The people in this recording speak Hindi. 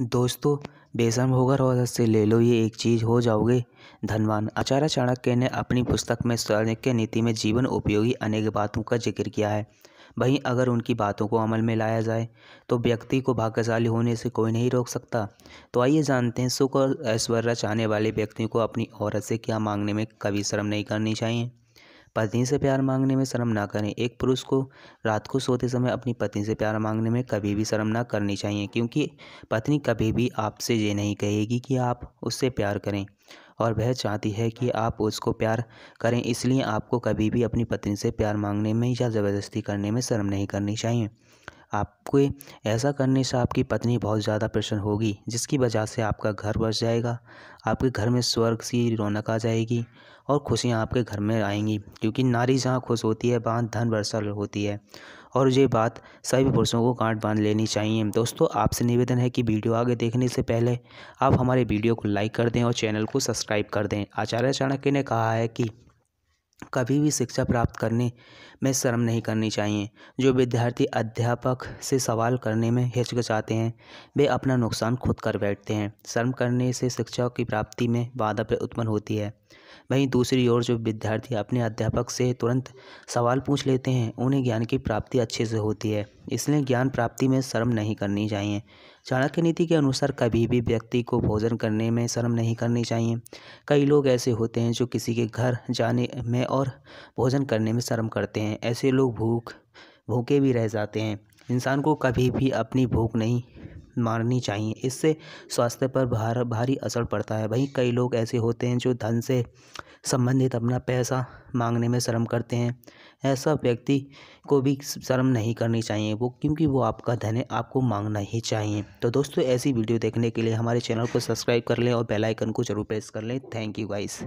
दोस्तों बेसन होकर और से ले लो ये एक चीज हो जाओगे धनवान आचार्य चाणक्य ने अपनी पुस्तक में चाणक्य नीति में जीवन उपयोगी अनेक बातों का जिक्र किया है वहीं अगर उनकी बातों को अमल में लाया जाए तो व्यक्ति को भाग्यशाली होने से कोई नहीं रोक सकता तो आइए जानते हैं सुख और ऐश्वर्य चाहने वाले व्यक्ति को अपनी औरत से क्या मांगने में कभी शर्म नहीं करनी चाहिए पत्नी से प्यार मांगने में शर्म ना करें एक पुरुष को रात को सोते समय अपनी पत्नी से प्यार मांगने में कभी भी शर्म ना करनी चाहिए क्योंकि पत्नी कभी भी आपसे ये नहीं कहेगी कि आप उससे प्यार करें और वह चाहती है कि आप उसको प्यार करें इसलिए आपको कभी भी अपनी पत्नी से प्यार मांगने में या ज़बरदस्ती करने में शर्म नहीं करनी चाहिए आपके ऐसा करने से आपकी पत्नी बहुत ज़्यादा प्रसन्न होगी जिसकी वजह से आपका घर बस जाएगा आपके घर में स्वर्ग सी रौनक आ जाएगी और खुशियाँ आपके घर में आएंगी क्योंकि नारी जहाँ खुश होती है वहाँ धन वर्षा होती है और ये बात सभी पुरुषों को गांठ बांध लेनी चाहिए दोस्तों आपसे निवेदन है कि वीडियो आगे देखने से पहले आप हमारे वीडियो को लाइक कर दें और चैनल को सब्सक्राइब कर दें आचार्य चाणक्य ने कहा है कि कभी भी शिक्षा प्राप्त करने में शर्म नहीं करनी चाहिए जो विद्यार्थी अध्यापक से सवाल करने में हिचकिचाते हैं वे अपना नुकसान खुद कर बैठते हैं शर्म करने से शिक्षा की प्राप्ति में बाधा उत्पन्न होती है वहीं दूसरी ओर जो विद्यार्थी अपने अध्यापक से तुरंत सवाल पूछ लेते हैं उन्हें ज्ञान की प्राप्ति अच्छे से होती है इसलिए ज्ञान प्राप्ति में शर्म नहीं करनी चाहिए चाणक्य नीति के अनुसार कभी भी व्यक्ति को भोजन करने में शर्म नहीं करनी चाहिए कई लोग ऐसे होते हैं जो किसी के घर जाने में और भोजन करने में शर्म करते हैं ऐसे लोग भूख भूखे भी रह जाते हैं इंसान को कभी भी अपनी भूख नहीं मारनी चाहिए इससे स्वास्थ्य पर भार भारी असर पड़ता है वहीं कई लोग ऐसे होते हैं जो धन से संबंधित अपना पैसा मांगने में शर्म करते हैं ऐसा व्यक्ति को भी शर्म नहीं करनी चाहिए वो क्योंकि वो आपका धन है आपको मांगना ही चाहिए तो दोस्तों ऐसी वीडियो देखने के लिए हमारे चैनल को सब्सक्राइब कर लें और बेल आइकन को जरूर प्रेस कर लें थैंक यू गाइस